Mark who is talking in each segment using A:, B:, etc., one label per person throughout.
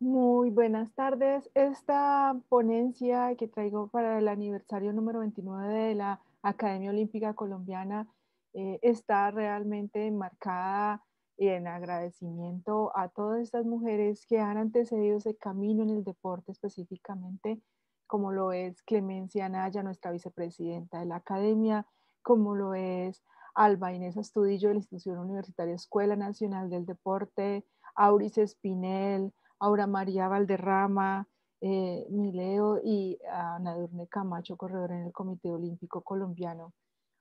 A: Muy buenas tardes. Esta ponencia que traigo para el aniversario número 29 de la Academia Olímpica Colombiana eh, está realmente marcada en agradecimiento a todas estas mujeres que han antecedido ese camino en el deporte específicamente, como lo es Clemencia Anaya, nuestra vicepresidenta de la Academia, como lo es Alba Inés Astudillo de la Institución Universitaria Escuela Nacional del Deporte, Auris Espinel, Aura María Valderrama, eh, Mileo y Nadurne Camacho, corredor en el Comité Olímpico Colombiano.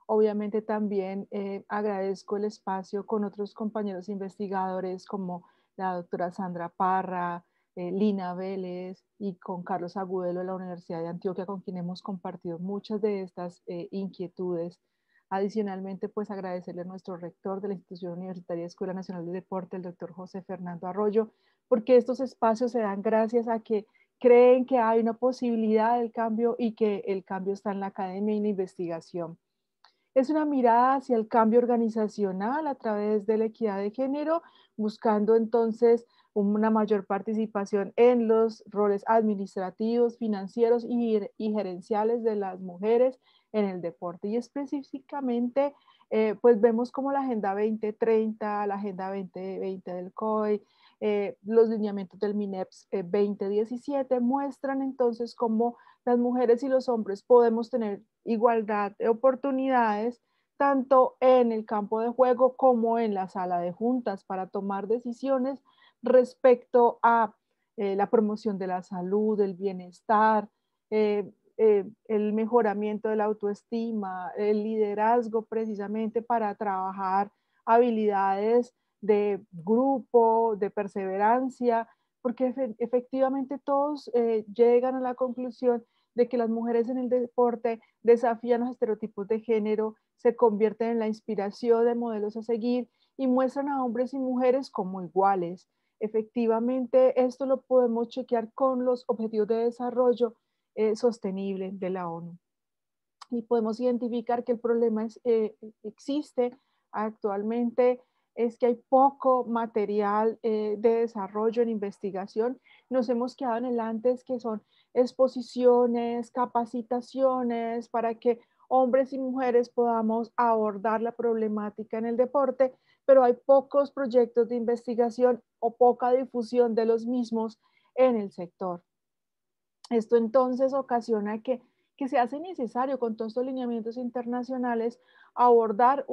A: Obviamente también eh, agradezco el espacio con otros compañeros investigadores como la doctora Sandra Parra, eh, Lina Vélez y con Carlos Agudelo de la Universidad de Antioquia, con quien hemos compartido muchas de estas inquietudes. Adicionalmente, pues agradecerle a nuestro rector de la Institución Universitaria Escuela Nacional de Deporte, el doctor José Fernando Arroyo, porque estos espacios se dan gracias a que creen que hay una posibilidad del cambio y que el cambio está en la academia y en la investigación. Es una mirada hacia el cambio organizacional a través de la equidad de género, buscando entonces una mayor participación en los roles administrativos, financieros y, gerenciales de las mujeres en el deporte. Y específicamente, eh, pues vemos como la Agenda 2030, la Agenda 2020 del COI, e, eh, los lineamientos del MINEPS 2017 eh, muestran entonces cómo las mujeres y los hombres podemos tener igualdad de oportunidades tanto en el campo de juego como en la sala de juntas para tomar decisiones respecto a eh, la promoción de la salud, el bienestar, el mejoramiento de la autoestima, el liderazgo precisamente para trabajar habilidades de grupo, de perseverancia, porque efectivamente todos eh, llegan a la conclusión de que las mujeres en el deporte desafían los estereotipos de género, se convierten en la inspiración de modelos a seguir y muestran a hombres y mujeres como iguales. Efectivamente, esto lo podemos chequear con los Objetivos de Desarrollo eh, Sostenible de la ONU. Y podemos identificar que el problema eh, existe actualmente es que hay poco material eh, de desarrollo en investigación. Nos hemos quedado en el antes que son exposiciones, capacitaciones para que hombres y mujeres podamos abordar la problemática en el deporte, pero hay pocos proyectos de investigación o poca difusión de los mismos en el sector. Esto entonces ocasiona que que se hace necesario con todos estos lineamientos internacionales abordar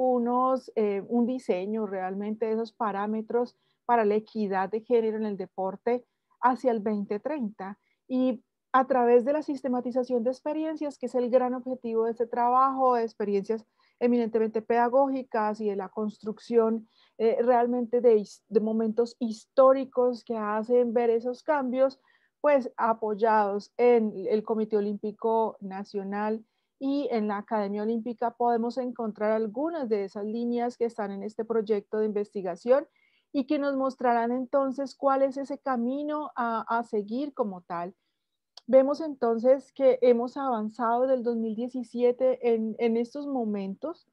A: eh, un diseño realmente de esos parámetros para la equidad de género en el deporte hacia el 2030 y a través de la sistematización de experiencias, que es el gran objetivo de este trabajo, de experiencias eminentemente pedagógicas y de la construcción eh, realmente de momentos históricos que hacen ver esos cambios, pues apoyados en el Comité Olímpico Nacional y en la Academia Olímpica podemos encontrar algunas de esas líneas que están en este proyecto de investigación y que nos mostrarán entonces cuál es ese camino a, seguir como tal. Vemos entonces que hemos avanzado del 2017 en, estos momentos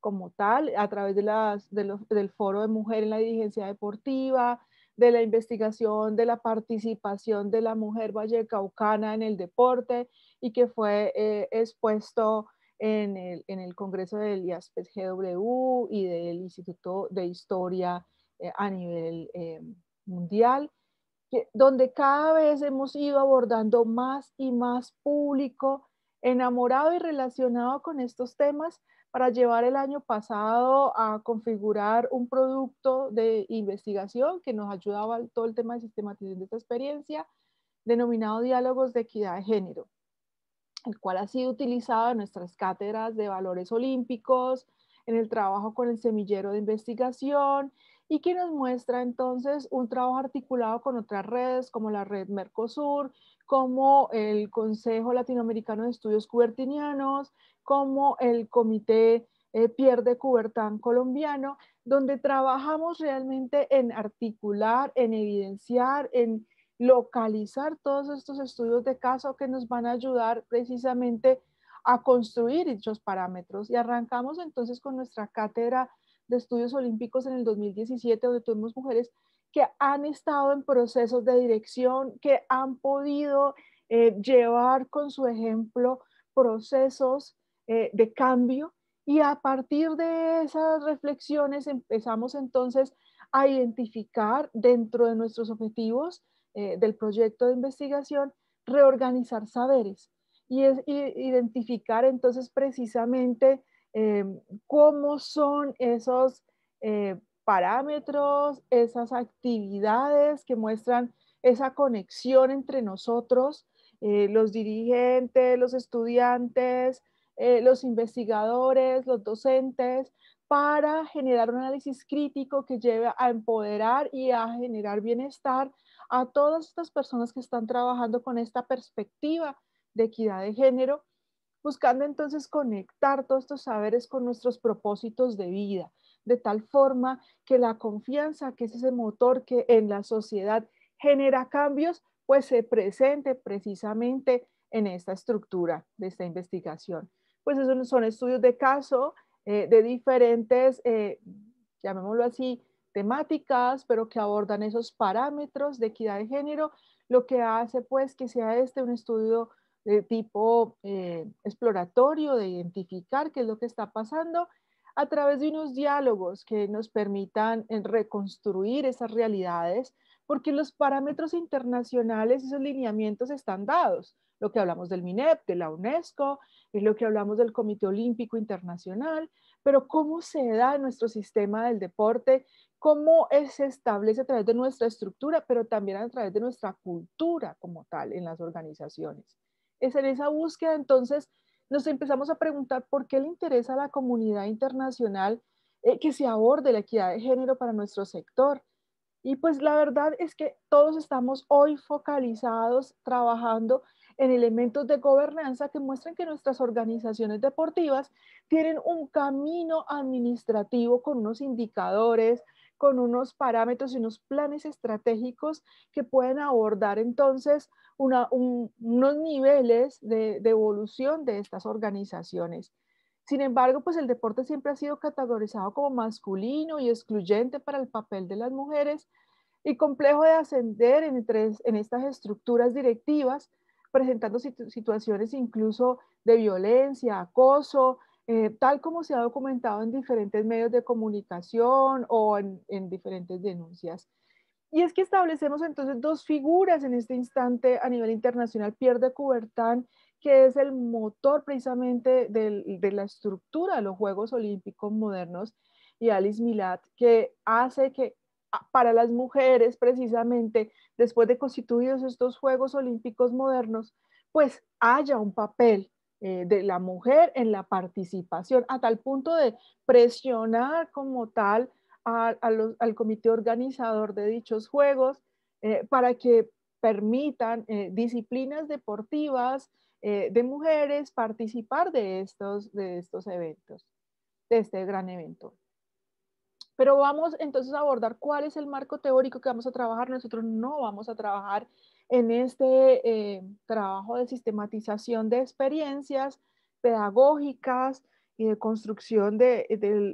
A: como tal, a través de del foro de mujer en la dirigencia deportiva, de la investigación de la participación de la mujer vallecaucana en el deporte y que fue eh, expuesto en el, Congreso del IASPES GW y del Instituto de Historia eh, a nivel eh, mundial, donde cada vez hemos ido abordando más y más público enamorado y relacionado con estos temas, para llevar el año pasado a configurar un producto de investigación que nos ayudaba todo el tema de sistematización de esta experiencia, denominado Diálogos de Equidad de Género, el cual ha sido utilizado en nuestras cátedras de valores olímpicos, en el trabajo con el semillero de investigación y que nos muestra entonces un trabajo articulado con otras redes como la red Mercosur, como el Consejo Latinoamericano de Estudios Cubertinianos, como el Comité eh, Pierre de Cubertán colombiano, donde trabajamos realmente en articular, en evidenciar, en localizar todos estos estudios de caso que nos van a ayudar precisamente a construir dichos parámetros. Y arrancamos entonces con nuestra cátedra de Estudios Olímpicos en el 2017, donde tuvimos mujeres que han estado en procesos de dirección, que han podido eh, llevar con su ejemplo procesos eh, de cambio y a partir de esas reflexiones empezamos entonces a identificar dentro de nuestros objetivos eh, del proyecto de investigación, reorganizar saberes y es, y identificar entonces precisamente Em, cómo son esos eh, parámetros, esas actividades que muestran esa conexión entre nosotros, eh, los dirigentes, los estudiantes, eh, los investigadores, los docentes, para generar un análisis crítico que lleve a empoderar y a generar bienestar a todas estas personas que están trabajando con esta perspectiva de equidad de género buscando entonces conectar todos estos saberes con nuestros propósitos de vida, de tal forma que la confianza, que es ese motor que en la sociedad genera cambios, pues se presente precisamente en esta estructura de esta investigación. Pues esos son estudios de caso eh, de diferentes, eh, llamémoslo así, temáticas, pero que abordan esos parámetros de equidad de género, lo que hace pues que sea este un estudio de tipo eh, exploratorio, de identificar qué es lo que está pasando, a través de unos diálogos que nos permitan eh, reconstruir esas realidades, porque los parámetros internacionales, esos lineamientos están dados. Lo que hablamos del MINEP, de la UNESCO, es lo que hablamos del Comité Olímpico Internacional, pero cómo se da en nuestro sistema del deporte, cómo se establece a través de nuestra estructura, pero también a través de nuestra cultura como tal en las organizaciones es en esa búsqueda entonces nos empezamos a preguntar por qué le interesa a la comunidad internacional eh, que se aborde la equidad de género para nuestro sector. Y pues la verdad es que todos estamos hoy focalizados trabajando en elementos de gobernanza que muestran que nuestras organizaciones deportivas tienen un camino administrativo con unos indicadores, con unos parámetros y unos planes estratégicos que pueden abordar entonces unos niveles de, evolución de estas organizaciones. Sin embargo, pues el deporte siempre ha sido categorizado como masculino y excluyente para el papel de las mujeres y complejo de ascender en estas estructuras directivas, presentando situaciones incluso de violencia, acoso, eh, tal como se ha documentado en diferentes medios de comunicación o en, diferentes denuncias. Y es que establecemos entonces dos figuras en este instante a nivel internacional, Pierre de Coubertin, que es el motor precisamente de la estructura de los Juegos Olímpicos modernos, y Alice Milat, que hace que para las mujeres precisamente, después de constituidos estos Juegos Olímpicos modernos, pues haya un papel eh, de la mujer en la participación, a tal punto de presionar como tal al comité organizador de dichos juegos eh, para que permitan eh, disciplinas deportivas de mujeres participar de estos, de estos eventos, de este gran evento. Pero vamos entonces a abordar cuál es el marco teórico que vamos a trabajar. Nosotros no vamos a trabajar en este eh, trabajo de sistematización de experiencias pedagógicas y de construcción de,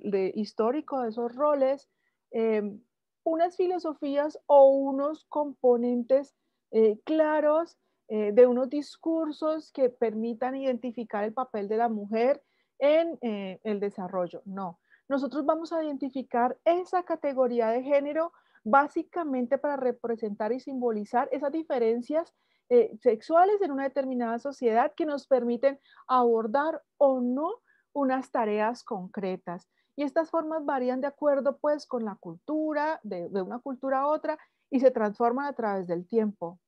A: de, histórico de esos roles, eh, unas filosofías o unos componentes eh, claros de unos discursos que permitan identificar el papel de la mujer en el desarrollo. No, nosotros vamos a identificar esa categoría de género básicamente para representar y simbolizar esas diferencias eh, sexuales en una determinada sociedad que nos permiten abordar o no unas tareas concretas. Y estas formas varían de acuerdo pues con la cultura, de, una cultura a otra, y se transforman a través del tiempo.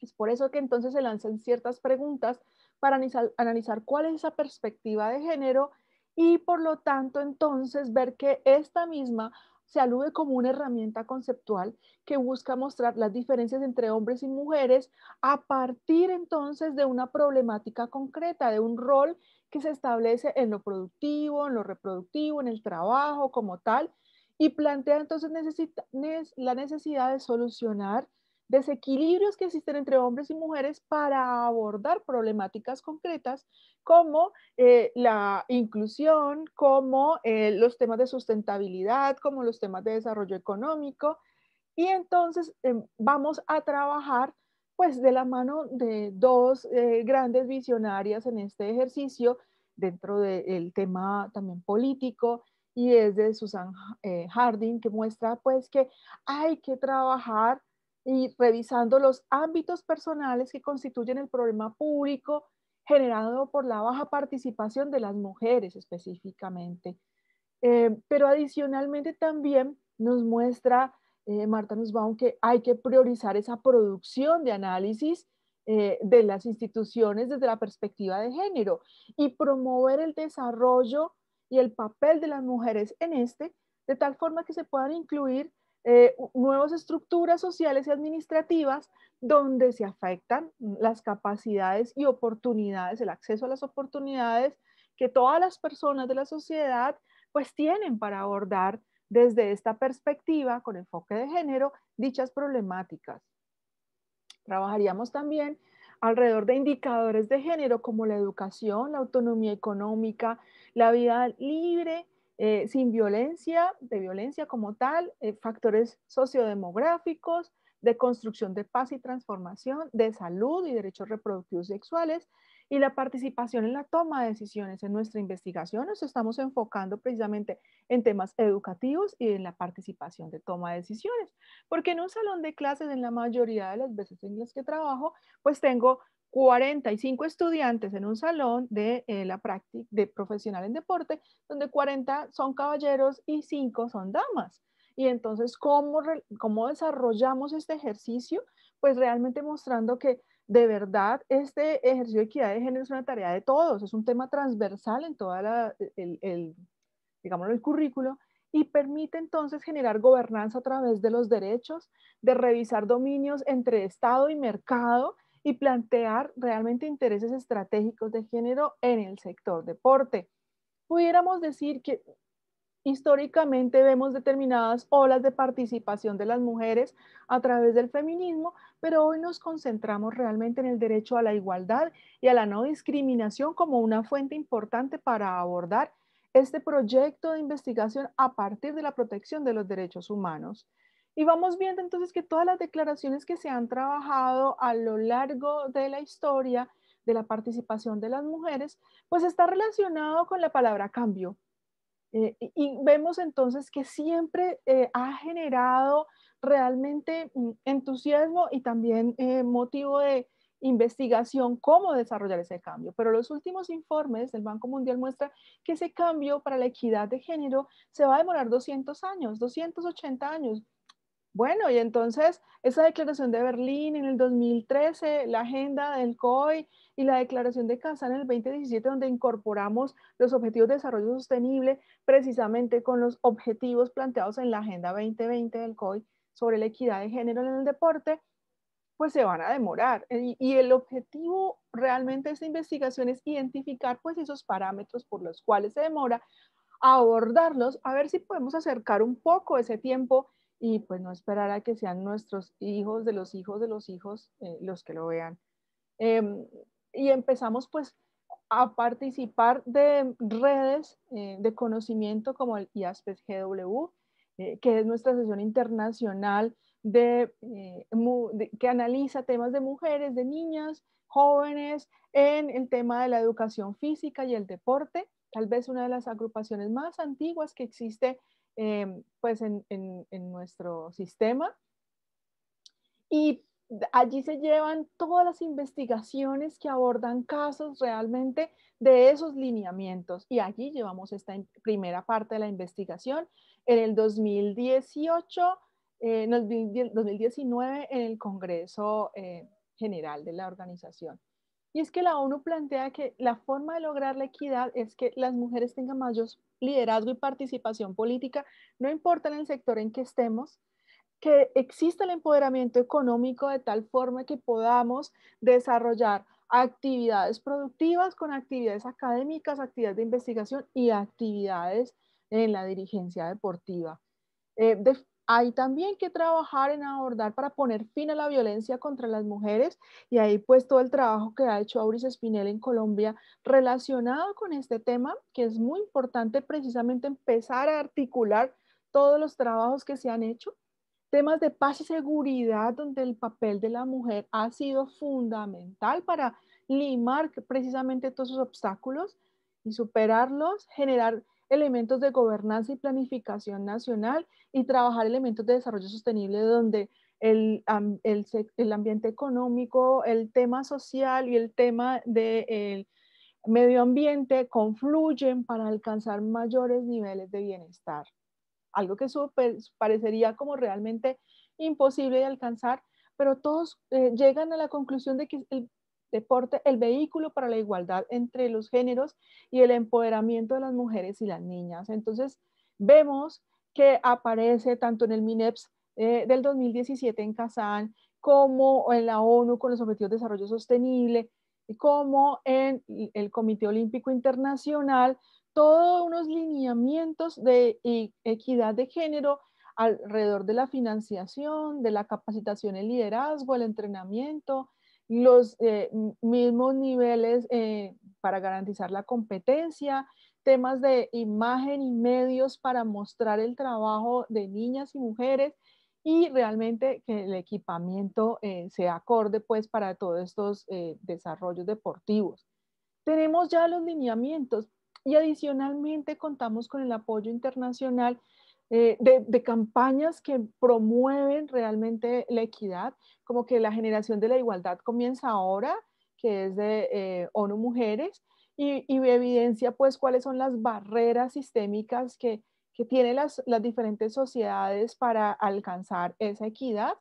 A: Es por eso que entonces se lanzan ciertas preguntas para analizar cuál es esa perspectiva de género y por lo tanto entonces ver que esta misma se alude como una herramienta conceptual que busca mostrar las diferencias entre hombres y mujeres a partir entonces de una problemática concreta, de un rol que se establece en lo productivo, en lo reproductivo, en el trabajo como tal, y plantea entonces la necesidad de solucionar desequilibrios que existen entre hombres y mujeres para abordar problemáticas concretas como eh, la inclusión, como eh, los temas de sustentabilidad, como los temas de desarrollo económico. Y entonces em, vamos a trabajar pues de la mano de dos eh, grandes visionarias en este ejercicio dentro del tema también político y es de Susan Harding que muestra pues que hay que trabajar y revisando los ámbitos personales que constituyen el problema público generado por la baja participación de las mujeres específicamente. Eh, pero adicionalmente también nos muestra eh, Marta Nussbaum que hay que priorizar esa producción de análisis eh, de las instituciones desde la perspectiva de género y promover el desarrollo y el papel de las mujeres en este, de tal forma que se puedan incluir eh, nuevas estructuras sociales y administrativas donde se afectan las capacidades y oportunidades, el acceso a las oportunidades que todas las personas de la sociedad pues tienen para abordar desde esta perspectiva con enfoque de género dichas problemáticas. Trabajaríamos también alrededor de indicadores de género como la educación, la autonomía económica, la vida libre, eh, sin violencia, de violencia como tal, eh, factores sociodemográficos, de construcción de paz y transformación, de salud y derechos reproductivos sexuales, y la participación en la toma de decisiones en nuestra investigación. Nos estamos enfocando precisamente en temas educativos y en la participación de toma de decisiones, porque en un salón de clases, en la mayoría de las veces en las que trabajo, pues tengo 45 estudiantes en un salón de eh, la práctica de profesional en deporte, donde 40 son caballeros y 5 son damas. Y entonces, ¿cómo, ¿cómo desarrollamos este ejercicio? Pues realmente mostrando que de verdad este ejercicio de equidad de género es una tarea de todos, es un tema transversal en toda e-, el, el currículo y permite entonces generar gobernanza a través de los derechos, de revisar dominios entre Estado y mercado y plantear realmente intereses estratégicos de género en el sector deporte. Pudiéramos decir que históricamente vemos determinadas olas de participación de las mujeres a través del feminismo, pero hoy nos concentramos realmente en el derecho a la igualdad y a la no discriminación como una fuente importante para abordar este proyecto de investigación a partir de la protección de los derechos humanos. Y vamos viendo entonces que todas las declaraciones que se han trabajado a lo largo de la historia de la participación de las mujeres, pues está relacionado con la palabra cambio. Eh, y vemos entonces que siempre eh, ha generado realmente mm, entusiasmo y también eh, motivo de investigación cómo desarrollar ese cambio. Pero los últimos informes del Banco Mundial muestran que ese cambio para la equidad de género se va a demorar 200 años, 280 años. Bueno, y entonces esa declaración de Berlín en el 2013, la agenda del COI e y la declaración de Casa en el 2017, donde incorporamos los objetivos de desarrollo sostenible precisamente con los objetivos planteados en la agenda 2020 del COI e sobre la equidad de género en el deporte, pues se van a demorar. Y, y el objetivo realmente de esta investigación es identificar pues esos parámetros por los cuales se demora, abordarlos, a ver si podemos acercar un poco ese tiempo y pues no esperar a que sean nuestros hijos de los hijos de los hijos eh, los que lo vean. Em, y empezamos pues a participar de redes eh, de conocimiento como el IASPES e GW, eh, que es nuestra sesión internacional que analiza temas de mujeres, de niñas, jóvenes, en el tema de la educación física y el deporte, tal vez una de las agrupaciones más antiguas que existe Em, pues en, nuestro sistema. Y allí se llevan todas las investigaciones que abordan casos realmente de esos lineamientos. Y allí llevamos esta primera parte de la investigación. En el 2018, 2019, eh, en el Congreso eh, General de la organización. Y es que la ONU plantea que la forma de lograr la equidad es que las mujeres tengan mayor liderazgo y participación política, no importa en el sector en que estemos, que exista el empoderamiento económico de tal forma que podamos desarrollar actividades productivas con actividades académicas, actividades de investigación y actividades en la dirigencia deportiva. Eh, hay también que trabajar en abordar para poner fin a la violencia contra las mujeres y ahí pues todo el trabajo que ha hecho Auris Espinel en Colombia relacionado con este tema, que es muy importante precisamente empezar a articular todos los trabajos que se han hecho. Temas de paz y seguridad, donde el papel de la mujer ha sido fundamental para limar precisamente todos esos obstáculos y superarlos, generar elementos de gobernanza y planificación nacional y trabajar elementos de desarrollo sostenible donde el, el, el ambiente económico, el tema social y el tema del medio ambiente confluyen para alcanzar mayores niveles de bienestar. Algo que super, parecería como realmente imposible de alcanzar, pero todos eh, llegan a la conclusión de que el deporte, el vehículo para la igualdad entre los géneros y el empoderamiento de las mujeres y las niñas. Entonces, vemos que aparece tanto en el MINEPS eh, del 2017 en Kazán, como en la ONU con los Objetivos de Desarrollo Sostenible, como en el Comité Olímpico Internacional, todos unos lineamientos de equidad de género alrededor de la financiación, de la capacitación, el liderazgo, el entrenamiento, los eh, mismos niveles eh, para garantizar la competencia, temas de imagen y medios para mostrar el trabajo de niñas y mujeres y realmente que el equipamiento eh, sea acorde pues para todos estos eh, desarrollos deportivos. Tenemos ya los lineamientos y adicionalmente contamos con el apoyo internacional eh, de, campañas que promueven realmente la equidad, como que la generación de la igualdad comienza ahora, que es de eh, ONU Mujeres, y, evidencia pues cuáles son las barreras sistémicas que, tienen las, diferentes sociedades para alcanzar esa equidad.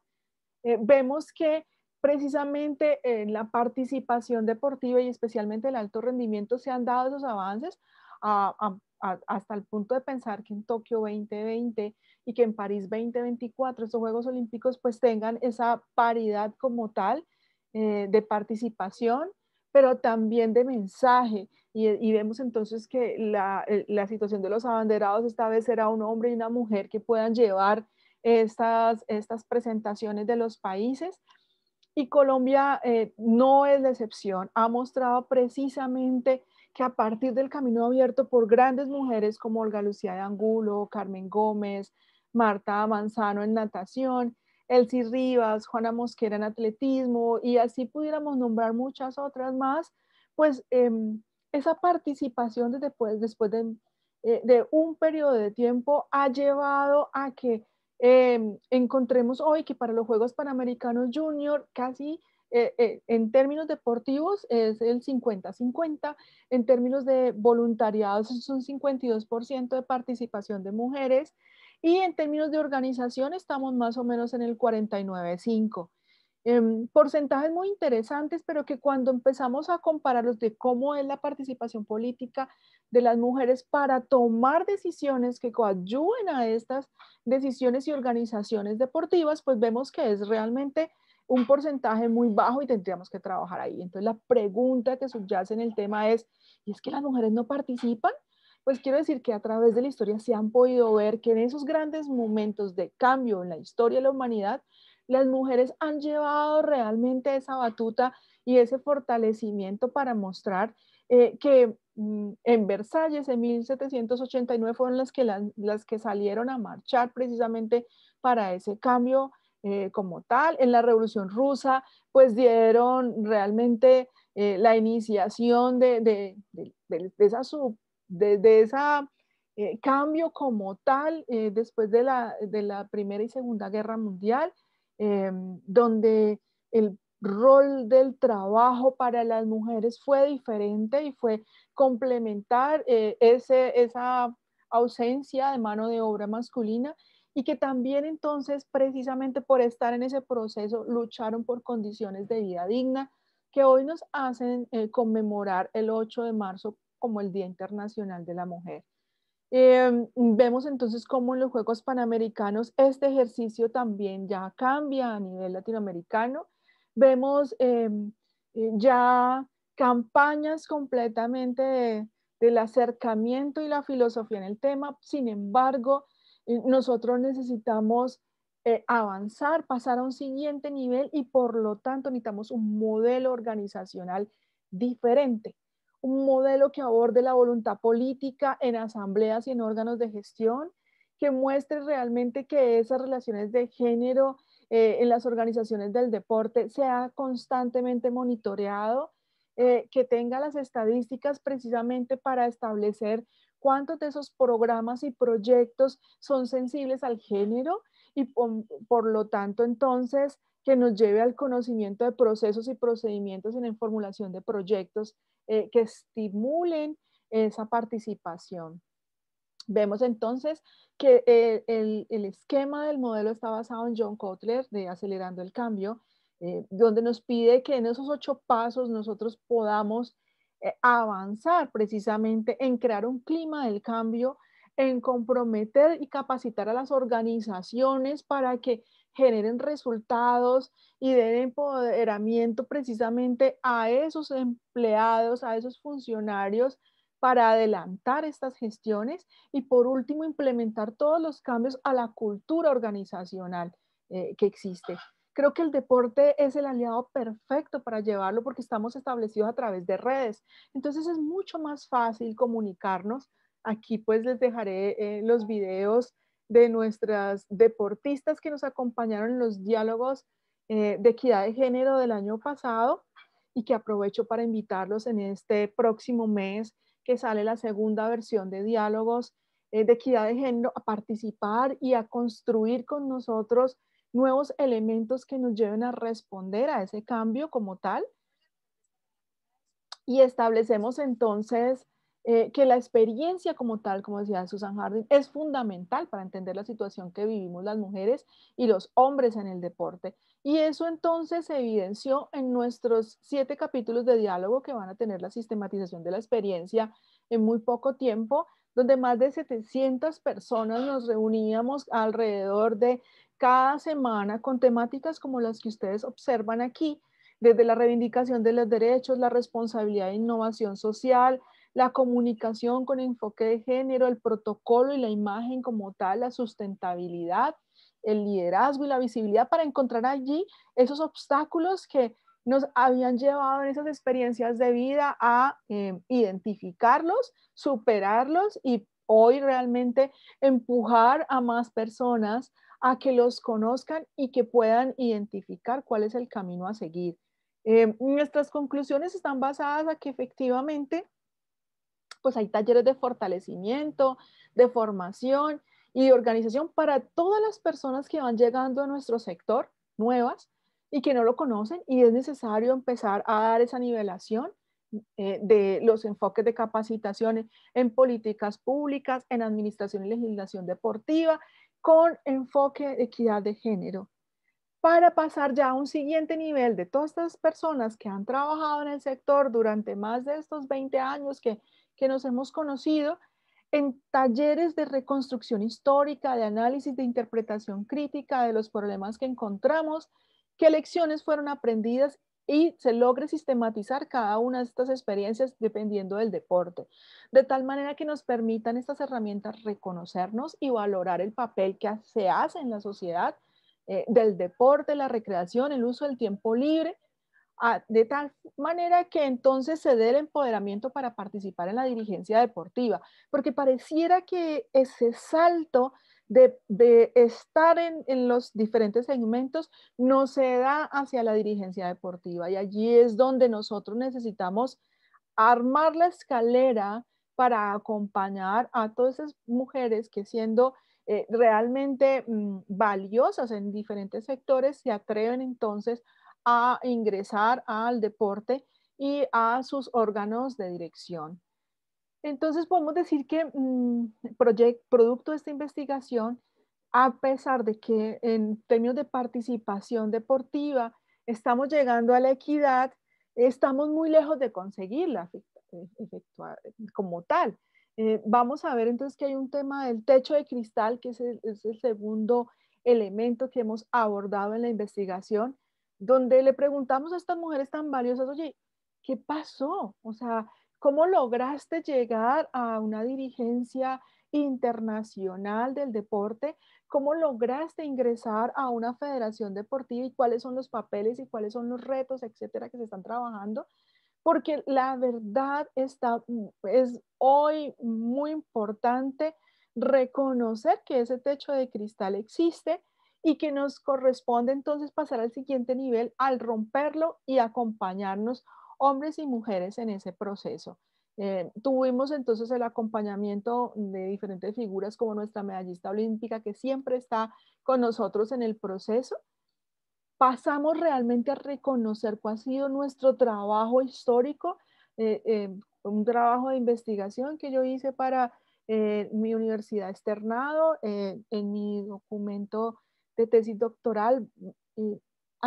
A: Eh, vemos que precisamente en la participación deportiva y especialmente el alto rendimiento se han dado esos avances. a, hasta el punto de pensar que en Tokio 2020 y que en París 2024 estos Juegos Olímpicos pues tengan esa paridad como tal eh, de participación, pero también de mensaje. Y, vemos entonces que la, situación de los abanderados esta vez será un hombre y una mujer que puedan llevar estas, estas presentaciones de los países. Y Colombia eh, no es la excepción, ha mostrado precisamente que a partir del camino abierto por grandes mujeres como Olga Lucía de Angulo, Carmen Gómez, Marta Manzano en natación, Elsie Rivas, Juana Mosquera en atletismo y así pudiéramos nombrar muchas otras más, pues em, esa participación desde, pues, después eh, de, un periodo de tiempo ha llevado a que em, encontremos hoy que para los Juegos Panamericanos Junior casi eh, eh, en términos deportivos es el 50-50, en términos de voluntariados es un 52% de participación de mujeres y en términos de organización estamos más o menos en el 49-5. Em, porcentajes muy interesantes, pero que cuando empezamos a compararlos de cómo es la participación política de las mujeres para tomar decisiones que coadyuven a estas decisiones y organizaciones deportivas, pues vemos que es realmente un porcentaje muy bajo y tendríamos que trabajar ahí. Entonces la pregunta que subyace en el tema es, ¿y es que las mujeres no participan? Pues quiero decir que a través de la historia se han podido ver que en esos grandes momentos de cambio en la historia de la humanidad, las mujeres han llevado realmente esa batuta y ese fortalecimiento para mostrar eh, que mm, en Versalles en 1789 fueron las que, las que salieron a marchar precisamente para ese cambio eh, como tal. En la Revolución Rusa, pues dieron realmente eh, la iniciación de, ese eh, cambio como tal después de la, Primera y Segunda Guerra Mundial, donde el rol del trabajo para las mujeres fue diferente y fue complementar esa ausencia de mano de obra masculina y que también entonces precisamente por estar en ese proceso lucharon por condiciones de vida digna que hoy nos hacen eh, conmemorar el 8 de marzo como el Día Internacional de la Mujer. Em, vemos entonces cómo en los Juegos Panamericanos este ejercicio también ya cambia a nivel latinoamericano. Vemos em, eh, ya campañas completamente del acercamiento y la filosofía en el tema. Sin embargo, eh, nosotros necesitamos eh, avanzar, pasar a un siguiente nivel y por lo tanto necesitamos un modelo organizacional diferente, un modelo que aborde la voluntad política en asambleas y en órganos de gestión, que muestre realmente que esas relaciones de género eh, en las organizaciones del deporte sea constantemente monitoreado, que tenga las estadísticas precisamente para establecer cuántos de esos programas y proyectos son sensibles al género y por, lo tanto entonces que nos lleve al conocimiento de procesos y procedimientos en la formulación de proyectos eh, que estimulen esa participación. Vemos entonces que eh, el, esquema del modelo está basado en John Kotler de Acelerando el Cambio, eh, donde nos pide que en esos ocho pasos nosotros podamos eh, avanzar precisamente en crear un clima del cambio, en comprometer y capacitar a las organizaciones para que generen resultados y den empoderamiento precisamente a esos empleados, a esos funcionarios para adelantar estas gestiones y por último implementar todos los cambios a la cultura organizacional eh, que existe creo que el deporte es el aliado perfecto para llevarlo porque estamos establecidos a través de redes. Entonces es mucho más fácil comunicarnos. Aquí pues les dejaré eh, los videos de nuestras deportistas que nos acompañaron en los diálogos eh, de equidad de género del año pasado y que aprovecho para invitarlos en este próximo mes que sale la segunda versión de diálogos eh, de equidad de género a participar y a construir con nosotros nuevos elementos que nos lleven a responder a ese cambio como tal. Y establecemos entonces eh, que la experiencia como tal, como decía Susan Harding, es fundamental para entender la situación que vivimos las mujeres y los hombres en el deporte. Y eso entonces se evidenció en nuestros siete capítulos de diálogo que van a tener la sistematización de la experiencia en muy poco tiempo donde más de 700 personas nos reuníamos alrededor de cada semana con temáticas como las que ustedes observan aquí, desde la reivindicación de los derechos, la responsabilidad de innovación social, la comunicación con enfoque de género, el protocolo y la imagen como tal, la sustentabilidad, el liderazgo y la visibilidad para encontrar allí esos obstáculos que nos habían llevado en esas experiencias de vida a eh, identificarlos, superarlos y hoy realmente empujar a más personas a que los conozcan y que puedan identificar cuál es el camino a seguir. Eh, nuestras conclusiones están basadas a que efectivamente pues hay talleres de fortalecimiento, de formación y de organización para todas las personas que van llegando a nuestro sector nuevas y que no lo conocen y es necesario empezar a dar esa nivelación eh, de los enfoques de capacitaciones en políticas públicas, en administración y legislación deportiva, con enfoque de equidad de género, para pasar ya a un siguiente nivel de todas estas personas que han trabajado en el sector durante más de estos 20 años que, que nos hemos conocido, en talleres de reconstrucción histórica, de análisis, de interpretación crítica de los problemas que encontramos, qué lecciones fueron aprendidas y se logre sistematizar cada una de estas experiencias dependiendo del deporte, de tal manera que nos permitan estas herramientas reconocernos y valorar el papel que se hace en la sociedad eh, del deporte, la recreación, el uso del tiempo libre, de tal manera que entonces se dé el empoderamiento para participar en la dirigencia deportiva, porque pareciera que ese salto de, estar en, los diferentes segmentos no se da hacia la dirigencia deportiva y allí es donde nosotros necesitamos armar la escalera para acompañar a todas esas mujeres que siendo eh, realmente mm, valiosas en diferentes sectores se atreven entonces a ingresar al deporte y a sus órganos de dirección. Entonces podemos decir que mm, producto de esta investigación, a pesar de que en términos de participación deportiva estamos llegando a la equidad, estamos muy lejos de conseguirla eh, como tal. Eh, vamos a ver entonces que hay un tema del techo de cristal, que es el, es el segundo elemento que hemos abordado en la investigación, donde le preguntamos a estas mujeres tan valiosas, oye, ¿qué pasó? O sea, ¿Cómo lograste llegar a una dirigencia internacional del deporte? ¿Cómo lograste ingresar a una federación deportiva y cuáles son los papeles y cuáles son los retos, etcétera, que se están trabajando? Porque la verdad está, mm, es hoy muy importante reconocer que ese techo de cristal existe y que nos corresponde entonces pasar al siguiente nivel al romperlo y acompañarnos hombres y mujeres en ese proceso. Eh, tuvimos entonces el acompañamiento de diferentes figuras como nuestra medallista olímpica que siempre está con nosotros en el proceso. Pasamos realmente a reconocer cuál ha sido nuestro trabajo histórico, eh, eh, un trabajo de investigación que yo hice para mi universidad externado, en mi documento de tesis doctoral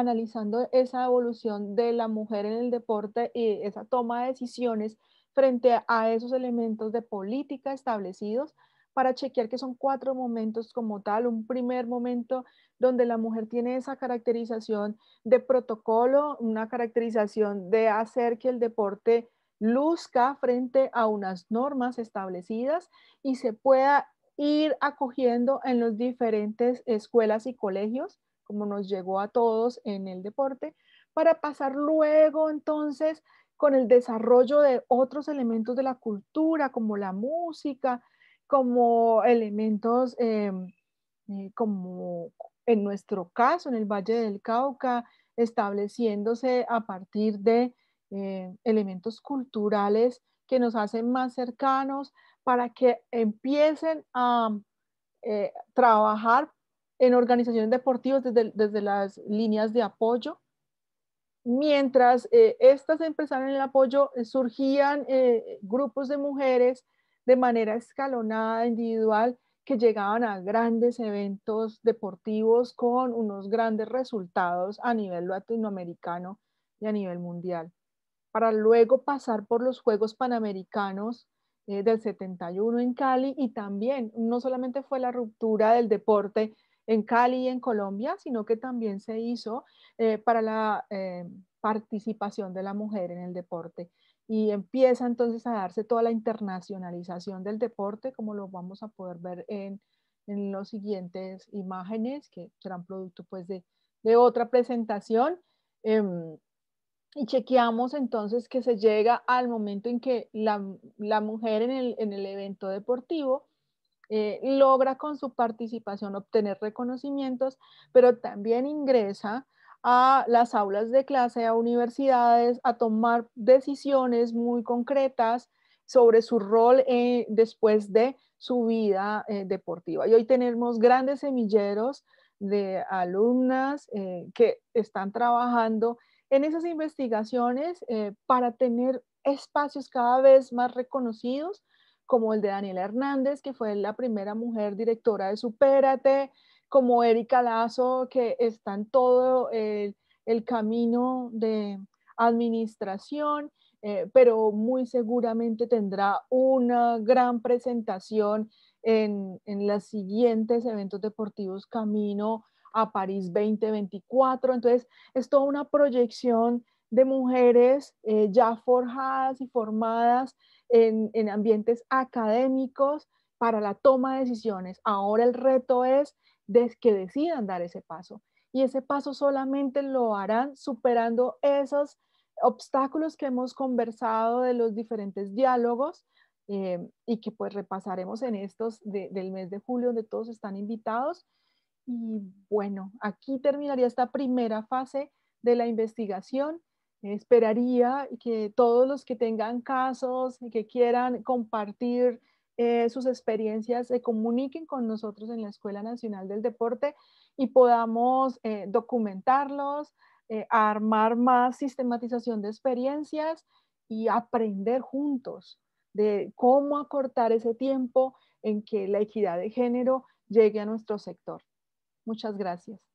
A: analizando esa evolución de la mujer en el deporte y esa toma de decisiones frente a esos elementos de política establecidos para chequear que son cuatro momentos como tal. Un primer momento donde la mujer tiene esa caracterización de protocolo, una caracterización de hacer que el deporte luzca frente a unas normas establecidas y se pueda ir acogiendo en las diferentes escuelas y colegios como nos llegó a todos en el deporte, para pasar luego entonces con el desarrollo de otros elementos de la cultura, como la música, como elementos em, eh, como en nuestro caso, en el Valle del Cauca, estableciéndose a partir de eh, elementos culturales que nos hacen más cercanos para que empiecen a eh, trabajar en organizaciones deportivas desde, las líneas de apoyo. Mientras eh, estas empezaron el apoyo, eh, surgían eh, grupos de mujeres de manera escalonada, individual, que llegaban a grandes eventos deportivos con unos grandes resultados a nivel latinoamericano y a nivel mundial, para luego pasar por los Juegos Panamericanos del 71 en Cali y también no solamente fue la ruptura del deporte, en Cali y en Colombia, sino que también se hizo eh, para la eh, participación de la mujer en el deporte. Y empieza entonces a darse toda la internacionalización del deporte, como lo vamos a poder ver en, en las siguientes imágenes, que serán producto pues de, otra presentación. Em, y chequeamos entonces que se llega al momento en que la, mujer en el evento deportivo eh, logra con su participación obtener reconocimientos, pero también ingresa a las aulas de clase, a universidades, a tomar decisiones muy concretas sobre su rol eh, después de su vida eh, deportiva. Y hoy tenemos grandes semilleros de alumnas que están trabajando en esas investigaciones para tener espacios cada vez más reconocidos como el de Daniela Hernández, que fue la primera mujer directora de Supérate, como Erika Lazo, que está en todo el, camino de administración, eh, pero muy seguramente tendrá una gran presentación en, en los siguientes eventos deportivos camino a París 2024. Entonces, es toda una proyección de mujeres eh, ya forjadas y formadas en, ambientes académicos para la toma de decisiones. Ahora el reto es que decidan dar ese paso. Y ese paso solamente lo harán superando esos obstáculos que hemos conversado de los diferentes diálogos eh, y que pues repasaremos en estos del mes de julio donde todos están invitados. Y bueno, aquí terminaría esta primera fase de la investigación Esperaría que todos los que tengan casos y que quieran compartir eh, sus experiencias se comuniquen con nosotros en la Escuela Nacional del Deporte y podamos eh, documentarlos, eh, armar más sistematización de experiencias y aprender juntos de cómo acortar ese tiempo en que la equidad de género llegue a nuestro sector. Muchas gracias.